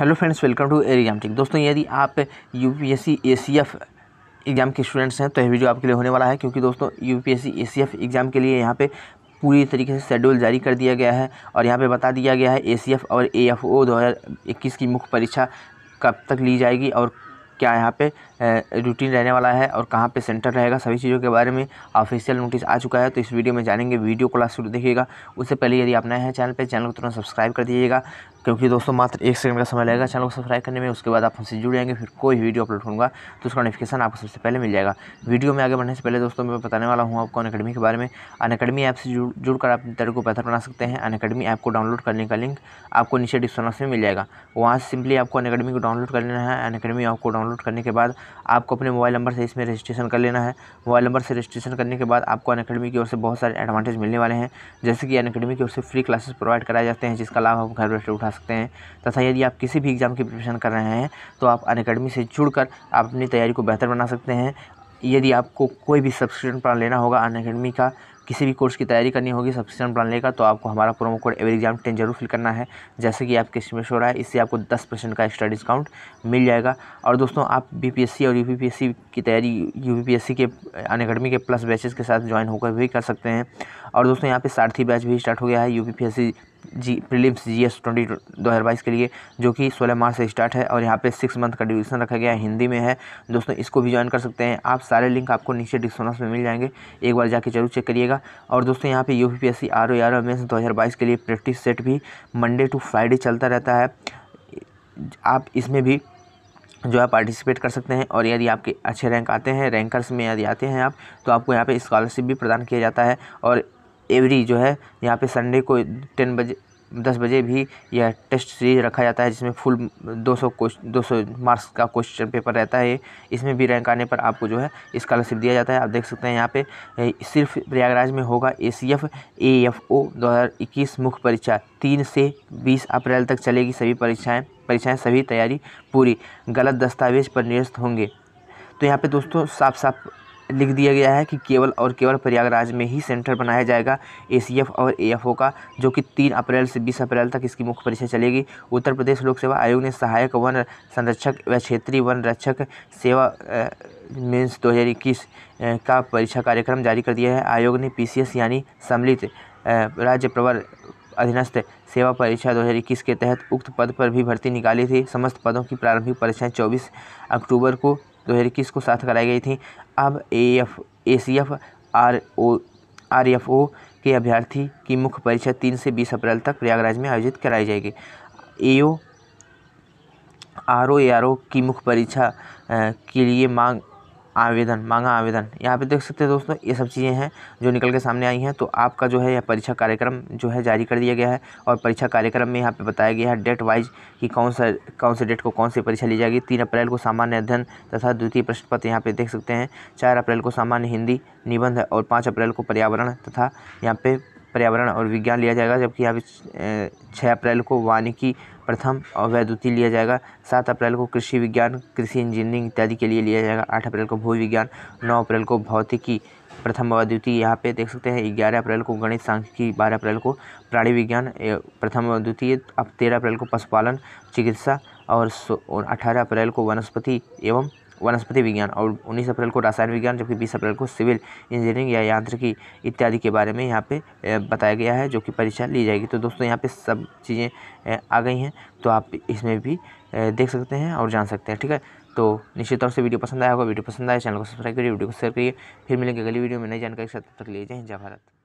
hello friends welcome to एरियामटिक दोस्तों यदि आप यूपीएससी एसीएफ एग्ज़ाम के स्टूडेंट्स हैं तो यह वीडियो आपके लिए होने वाला है क्योंकि दोस्तों यूपीएससी एसीएफ एग्ज़ाम के लिए यहाँ पे पूरी तरीके से शेड्यूल जारी कर दिया गया है और यहाँ पे बता दिया गया है एसीएफ और एएफओ 2021 की मुख्य परीक्षा कब तक ली जाएगी और क्या यहाँ पे रूटीन रहने वाला है और कहाँ पे सेंटर रहेगा सभी चीज़ों के बारे में ऑफिशियल नोटिस आ चुका है तो इस वीडियो में जानेंगे वीडियो क्लास शुरू देखिएगा उससे पहले यदि आप नए हैं चैनल पे चैनल को तुरंत सब्सक्राइब कर दीजिएगा क्योंकि दोस्तों मात्र एक सेकंड का समय लगेगा चैनल को सब्सक्राइब करने में उसके बाद आप हमसे जुड़ जाएंगे फिर कोई वीडियो अपलोड होगा तो उसका नोटिफिकेशन आपको सबसे पहले मिल जाएगा वीडियो में आगे बढ़ने से पहले दोस्तों मैं बताने वाला हूँ आपको अन अकेडमी के बारे में अन अकेडमी ऐप से जुड़ जुड़कर कर आप तरह को बेहतर बना सकते हैं अन अकेडमी ऐप को डाउनलोड करने का लिंक आपको नीचे डिस्क्रिप्शन में मिल जाएगा वहाँ से सिंपली आपको अन अकेडमी को डाउनलोड कर लेना है अन अकेडमी ऐप को डाउनलोड करने के बाद आपको अपने मोबाइल नंबर से इसमें रजिस्ट्रेशन कर लेना है मोबाइल नंबर से रजिस्ट्रेशन करने के बाद आपको अन अकेडमी की ओर से बहुत सारे एडवांटेज मिलने वाले हैं जैसे कि अन अकेडमी की ओर से फ्री क्लासेस प्रोवाइड कराए जाते हैं जिसका लाभ आप घर बैठे उठा बना सकते हैं तथा यदि आप किसी भी एग्ज़ाम की प्रिपरेशन कर रहे हैं तो आप अन अकेडमी से जुड़कर आप अपनी तैयारी को बेहतर बना सकते हैं यदि आपको कोई भी सब्सक्रिप्शन प्लान लेना होगा अन अकेडमी का किसी भी कोर्स की तैयारी करनी होगी सब्सक्रिप्शन प्लान लेगा तो आपको हमारा promo code every exam ten जरूर फिल करना है जैसे कि आपके इसमें शो रहा है इससे आपको दस परसेंट का एक्स्ट्रा डिस्काउंट मिल जाएगा और दोस्तों आप बीपीएससी और यूपीपीएससी की तैयारी यूपीपीएससी के अन अकेडमी के प्लस बैचेज़ के साथ ज्वाइन होकर भी कर सकते हैं और दोस्तों यहाँ पर सारथी बैच भी स्टार्ट हो गया है U G prelims G S twenty दो हज़ार बाईस के लिए जो कि सोलह मार्च से स्टार्ट है और यहाँ पे सिक्स मंथ का ड्यूरेशन रखा गया है हिंदी में है दोस्तों इसको भी ज्वाइन कर सकते हैं आप सारे लिंक आपको नीचे डिस्क्रिप्शन में मिल जाएंगे एक बार जाके जरूर चेक करिएगा और दोस्तों यहाँ पे U P S C R O R M S दो हज़ार बाईस के लिए प्रैक्टिस सेट भी मंडे टू फ्राइडे चलता रहता है आप इसमें भी जो है पार्टिसिपेट कर सकते हैं और यदि आपके अच्छे रैंक आते हैं रैंकर्स में यदि आते हैं आप तो आपको यहाँ पे स्कॉलरशिप भी प्रदान किया जाता है और एवरी जो है यहाँ पे संडे को टेन बजे दस बजे भी यह टेस्ट सीरीज रखा जाता है जिसमें फुल 200 दो सौ मार्क्स का क्वेश्चन पेपर रहता है इसमें भी रैंक आने पर आपको जो है स्कॉलरशिप दिया जाता है आप देख सकते हैं यहाँ पे सिर्फ प्रयागराज में होगा ए C F A F O दो मुख्य परीक्षा तीन से बीस अप्रैल तक चलेगी सभी परीक्षाएँ परीक्षाएँ सभी तैयारी पूरी गलत दस्तावेज पर निरस्त होंगे तो यहाँ पे दोस्तों साफ साफ लिख दिया गया है कि केवल और केवल प्रयागराज में ही सेंटर बनाया जाएगा ए और ए का जो कि तीन अप्रैल से बीस अप्रैल तक इसकी मुख्य परीक्षा चलेगी उत्तर प्रदेश लोक सेवा आयोग ने सहायक वन संरक्षक व क्षेत्रीय वन रक्षक सेवा मीन्स दो हज़ार इक्कीस का परीक्षा कार्यक्रम जारी कर दिया है आयोग ने पी यानी सम्मिलित राज्य प्रवर अधीनस्थ सेवा परीक्षा 2021 के तहत उक्त पद पर भी भर्ती निकाली थी समस्त पदों की प्रारंभिक परीक्षाएं 24 अक्टूबर को दो हज़ार इक्कीस को साथ कराई गई थी अब A F A C F R O R F O के अभ्यर्थी की मुख्य परीक्षा तीन से बीस अप्रैल तक प्रयागराज में आयोजित कराई जाएगी ए O R O A R O की मुख्य परीक्षा के लिए मांग आवेदन मांगा आवेदन यहाँ पे देख सकते हैं दोस्तों ये सब चीज़ें हैं जो निकल के सामने आई हैं तो आपका जो है यह परीक्षा कार्यक्रम जो है जारी कर दिया गया है और परीक्षा कार्यक्रम में यहाँ पे बताया गया है डेट वाइज कि कौन सा कौन से डेट को कौन सी परीक्षा ली जाएगी तीन अप्रैल को सामान्य अध्ययन तथा द्वितीय प्रश्न पत्र यहाँ पर देख सकते हैं चार अप्रैल को सामान्य हिंदी निबंध और पाँच अप्रैल को पर्यावरण तथा यहाँ पर पर्यावरण और विज्ञान लिया जाएगा जबकि यहाँ पे छः अप्रैल को वानिकी प्रथम और वैद्युतीय लिया जाएगा सात अप्रैल को कृषि विज्ञान कृषि इंजीनियरिंग इत्यादि के लिए लिया जाएगा आठ अप्रैल को भू विज्ञान नौ अप्रैल को भौतिकी प्रथम व द्वितीय यहाँ पे देख सकते हैं ग्यारह अप्रैल को गणित सांख्यिकी बारह अप्रैल को प्राणी विज्ञान प्रथम व द्वितीय अब तेरह अप्रैल को पशुपालन चिकित्सा और अठारह अप्रैल को वनस्पति एवं वनस्पति विज्ञान और उन्नीस अप्रैल को रसायन विज्ञान जबकि बीस अप्रैल को सिविल इंजीनियरिंग या यांत्रिकी इत्यादि के बारे में यहाँ पे बताया गया है जो कि परीक्षा ली जाएगी तो दोस्तों यहाँ पे सब चीज़ें आ गई हैं तो आप इसमें भी देख सकते हैं और जान सकते हैं ठीक है तो निश्चित तौर से वीडियो पसंद आया होगा वीडियो पसंद आया चैनल को सब्सक्राइब करिए वीडियो को शेयर करिए फिर मिलेंगे अगली वीडियो में नई जानकारी के साथ तक लिए जय हिंद जय भारत